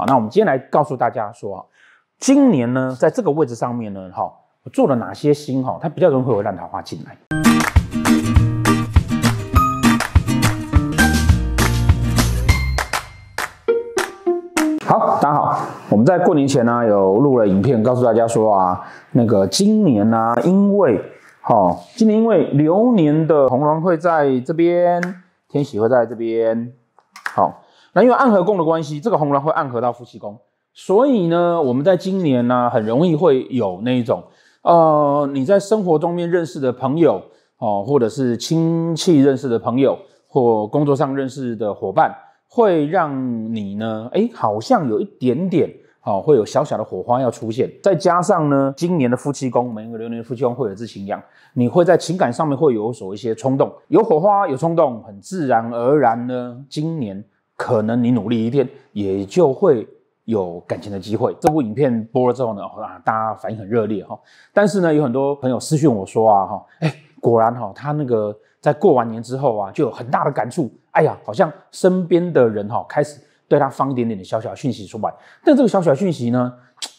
好，那我们今天来告诉大家说，啊，今年呢，在这个位置上面呢，哈，我做了哪些新哈，它比较容易会有烂桃花进来。好，大家好，我们在过年前呢有录了影片，告诉大家说啊，那个今年呢，因为哈，今年因为流年的红龙会在这边，天喜会在这边，好。那因为暗合宫的关系，这个红鸾会暗合到夫妻宫，所以呢，我们在今年呢，很容易会有那一种，呃，你在生活中面认识的朋友哦，或者是亲戚认识的朋友，或工作上认识的伙伴，会让你呢，哎，好像有一点点，哦，会有小小的火花要出现。再加上呢，今年的夫妻宫，每一个流年的夫妻宫会有自情扬，你会在情感上面会有所一些冲动，有火花，有冲动，很自然而然呢，今年。可能你努力一天，也就会有感情的机会。这部影片播了之后呢，啊，大家反应很热烈哈。但是呢，有很多朋友私讯我说啊，哈，哎，果然哈，他那个在过完年之后啊，就有很大的感触。哎呀，好像身边的人哈，开始对他放一点点的小小讯息，出来。但这个小小讯息呢，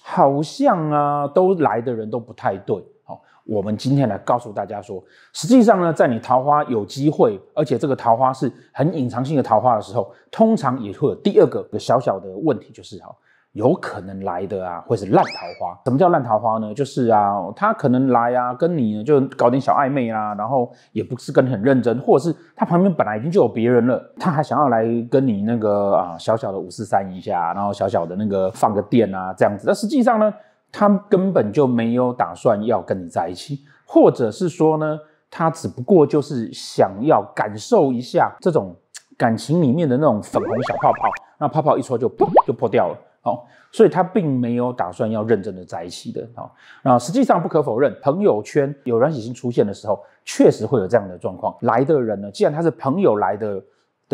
好像啊，都来的人都不太对。我们今天来告诉大家说，实际上呢，在你桃花有机会，而且这个桃花是很隐藏性的桃花的时候，通常也会第二个小小的问题就是哈，有可能来的啊，会是烂桃花。什么叫烂桃花呢？就是啊，他可能来啊，跟你呢就搞点小暧昧啊，然后也不是跟你很认真，或者是他旁边本来已经就有别人了，他还想要来跟你那个啊小小的五四三一下，然后小小的那个放个电啊这样子。但实际上呢？他根本就没有打算要跟你在一起，或者是说呢，他只不过就是想要感受一下这种感情里面的那种粉红小泡泡，那泡泡一戳就就破掉了。好，所以他并没有打算要认真的在一起的。好，那实际上不可否认，朋友圈有软性出现的时候，确实会有这样的状况。来的人呢，既然他是朋友来的。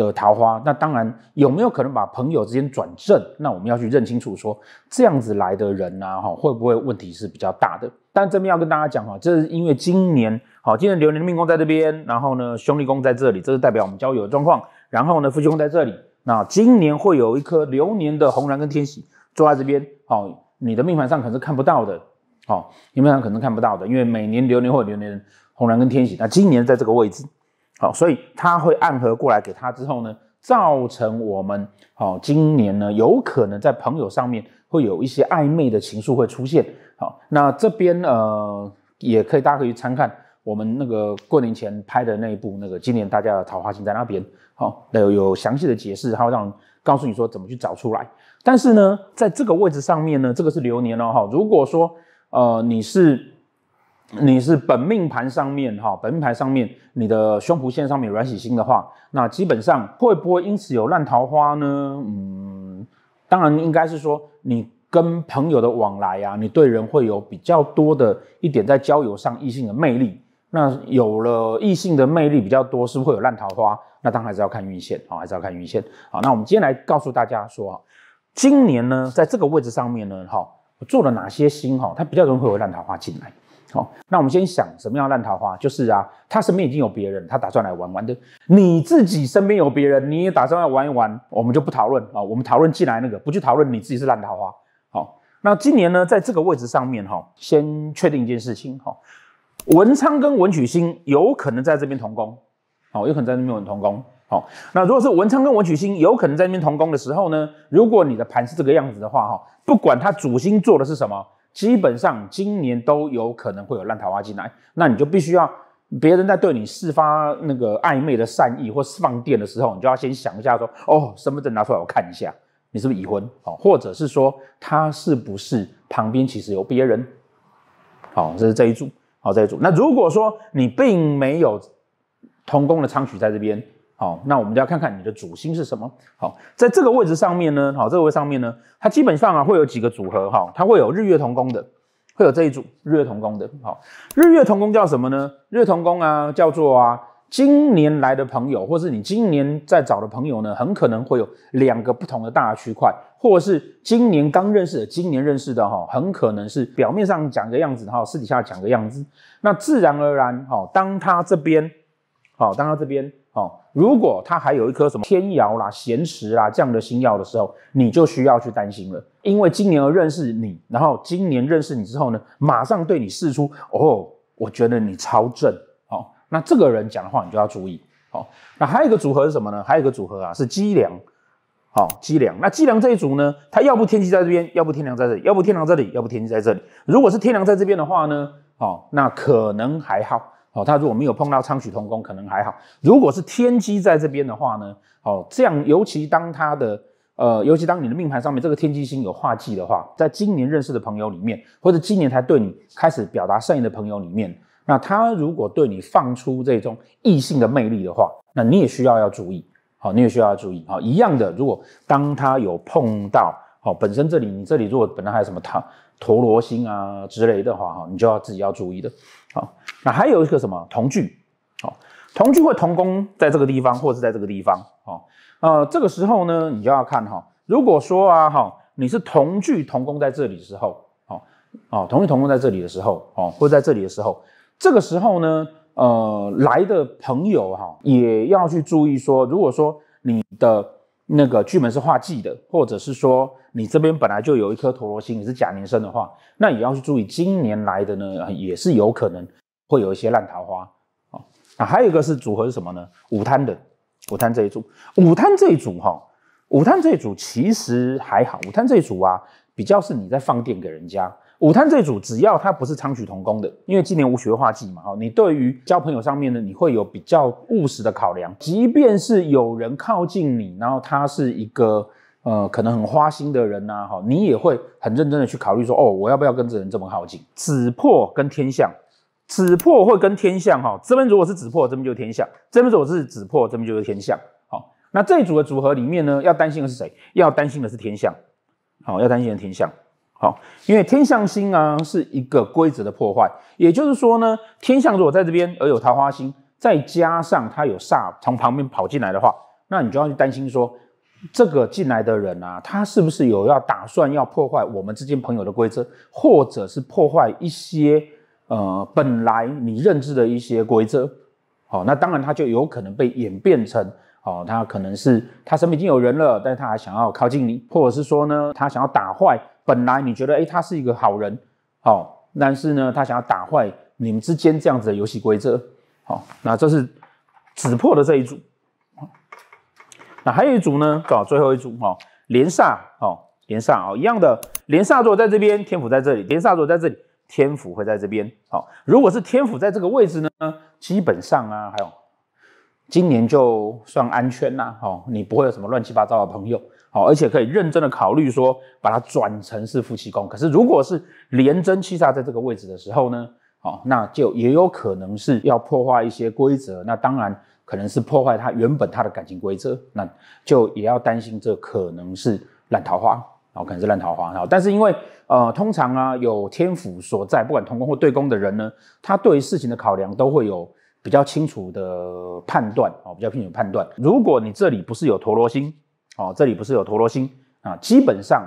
的桃花，那当然有没有可能把朋友之间转正？那我们要去认清楚，说这样子来的人呢，哈，会不会问题是比较大的？但这边要跟大家讲哈，这是因为今年好，今年流年的命宫在这边，然后呢，兄弟宫在这里，这是代表我们交友的状况。然后呢，夫妻宫在这里，那今年会有一颗流年的红鸾跟天喜坐在这边，好，你的命盘上可是看不到的，好，命盘上可能看不到的，因为每年流年会有流年红鸾跟天喜，那今年在这个位置。好，所以他会暗合过来给他之后呢，造成我们好今年呢，有可能在朋友上面会有一些暧昧的情愫会出现。好，那这边呃，也可以大家可以参看我们那个过年前拍的那一部那个今年大家的桃花心在那边。好，有有详细的解释，然会让告诉你说怎么去找出来。但是呢，在这个位置上面呢，这个是流年哦，哈。如果说呃你是。你是本命盘上面哈，本命盘上面你的胸脯线上面软喜星的话，那基本上会不会因此有烂桃花呢？嗯，当然应该是说你跟朋友的往来啊，你对人会有比较多的一点在交友上异性的魅力。那有了异性的魅力比较多，是不是会有烂桃花？那当然还是要看运线啊，还是要看运线好，那我们今天来告诉大家说，啊，今年呢，在这个位置上面呢，哈，我做了哪些星哈，它比较容易会有烂桃花进来。好，那我们先想什么样烂桃花，就是啊，他身边已经有别人，他打算来玩玩的。你自己身边有别人，你也打算要玩一玩，我们就不讨论啊。我们讨论进来那个，不去讨论你自己是烂桃花。好，那今年呢，在这个位置上面哈，先确定一件事情哈，文昌跟文曲星有可能在这边同宫，好，有可能在这边同宫。好，那如果是文昌跟文曲星有可能在那边同宫的时候呢，如果你的盘是这个样子的话哈，不管它主星做的是什么。基本上今年都有可能会有烂桃花进来，那你就必须要别人在对你释发那个暧昧的善意或放电的时候，你就要先想一下说，哦，身份证拿出来我看一下，你是不是已婚？哦，或者是说他是不是旁边其实有别人？好，这是这一组，好这一组。那如果说你并没有同工的仓许在这边。好，那我们就要看看你的主星是什么。好，在这个位置上面呢，好，这个位上面呢，它基本上啊会有几个组合哈，它会有日月同宫的，会有这一组日月同宫的。好，日月同宫叫什么呢？日月同宫啊，叫做啊，今年来的朋友，或是你今年在找的朋友呢，很可能会有两个不同的大区块，或者是今年刚认识的，今年认识的哈，很可能是表面上讲个样子哈，私底下讲个样子。那自然而然哈，当他这边，好，当他这边。哦，如果他还有一颗什么天瑶啦、咸池啦这样的星耀的时候，你就需要去担心了。因为今年而认识你，然后今年认识你之后呢，马上对你示出哦，我觉得你超正。哦，那这个人讲的话你就要注意。哦。那还有一个组合是什么呢？还有一个组合啊是积粮。好，积粮。那积粮这一组呢，它要不天机在这边，要不天梁在这里，要不天梁这里，要不天机在这里。如果是天梁在这边的话呢，好，那可能还好。哦，他如果没有碰到昌许同工，可能还好。如果是天机在这边的话呢，哦，这样尤其当他的呃，尤其当你的命盘上面这个天机星有化忌的话，在今年认识的朋友里面，或者今年才对你开始表达善意的朋友里面，那他如果对你放出这种异性的魅力的话，那你也需要要注意。好，你也需要要注意。好，一样的，如果当他有碰到，好，本身这里你这里如果本来还有什么他。陀螺星啊之类的话哈，你就要自己要注意的。好，那还有一个什么同聚，好同聚会同工在这个地方或者是在这个地方，好呃这个时候呢，你就要看哈，如果说啊哈你是同聚同工在这里时候，好哦同聚同宫在这里的时候，哦或在这里的时候，这个时候呢呃来的朋友哈也要去注意说，如果说你的。那个巨门是化忌的，或者是说你这边本来就有一颗陀螺星，你是假年生的话，那也要去注意，今年来的呢，也是有可能会有一些烂桃花啊。那还有一个是组合是什么呢？午贪的，午贪这一组，午贪这一组哈，午贪这一组其实还好，午贪这一组啊，比较是你在放电给人家。午摊这组，只要它不是昌曲同工的，因为今年无学化忌嘛，哈，你对于交朋友上面呢，你会有比较务实的考量。即便是有人靠近你，然后他是一个呃，可能很花心的人呐，哈，你也会很认真的去考虑说，哦，我要不要跟这人这么靠近？子破跟天相，子破会跟天相，哈，这边如果是子破，这边就是天相；这边如果是子破，这边就是天相。好，那这一组的组合里面呢，要担心的是谁？要担心的是天相，好，要担心的天相。好，因为天象星啊是一个规则的破坏，也就是说呢，天象如果在这边而有桃花星，再加上它有煞从旁边跑进来的话，那你就要去担心说，这个进来的人啊，他是不是有要打算要破坏我们之间朋友的规则，或者是破坏一些呃本来你认知的一些规则？好，那当然他就有可能被演变成，哦，他可能是他身边已经有人了，但是他还想要靠近你，或者是说呢，他想要打坏。本来你觉得哎，他是一个好人，好，但是呢，他想要打坏你们之间这样子的游戏规则，好，那这是止破的这一组，那还有一组呢，好，最后一组哈，连煞哦，连煞哦，一样的，连煞座在这边，天府在这里，连煞座在这里，天府会在这边，好，如果是天府在这个位置呢，基本上啊，还有今年就算安全啦，哦，你不会有什么乱七八糟的朋友。好，而且可以认真的考虑说，把它转成是夫妻宫。可是，如果是廉贞七煞在这个位置的时候呢？好，那就也有可能是要破坏一些规则。那当然，可能是破坏他原本他的感情规则。那就也要担心这可能是烂桃花，好，可能是烂桃花。然但是因为呃，通常啊，有天府所在，不管同宫或对宫的人呢，他对事情的考量都会有比较清楚的判断，哦，比较清楚判断。如果你这里不是有陀罗星。哦，这里不是有陀螺星啊，基本上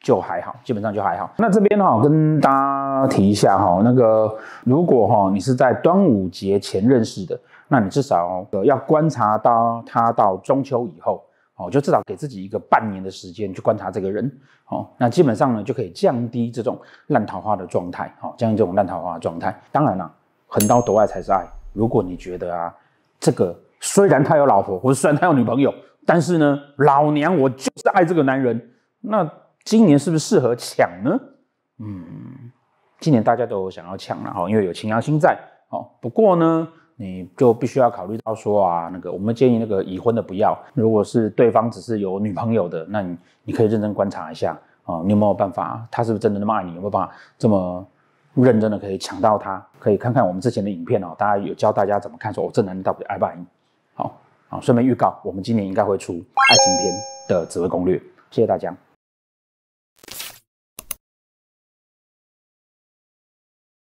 就还好，基本上就还好。那这边哈，跟大家提一下哈，那个如果哈，你是在端午节前认识的，那你至少要观察到他到中秋以后，哦，就至少给自己一个半年的时间去观察这个人，哦，那基本上呢就可以降低这种烂桃花的状态，哦，降低这种烂桃花的状态。当然了，横刀夺爱才是爱。如果你觉得啊，这个虽然他有老婆，或者虽然他有女朋友，但是呢，老娘我就是爱这个男人。那今年是不是适合抢呢？嗯，今年大家都想要抢，了哈，因为有情阳星在。哦，不过呢，你就必须要考虑到说啊，那个我们建议那个已婚的不要。如果是对方只是有女朋友的，那你你可以认真观察一下啊，你有没有办法？他是不是真的那么爱你？有没有办法这么认真的可以抢到他？可以看看我们之前的影片哦，大家有教大家怎么看说哦，这男人到底爱不爱你？好，顺便预告，我们今年应该会出爱情片的《紫薇攻略》，谢谢大家。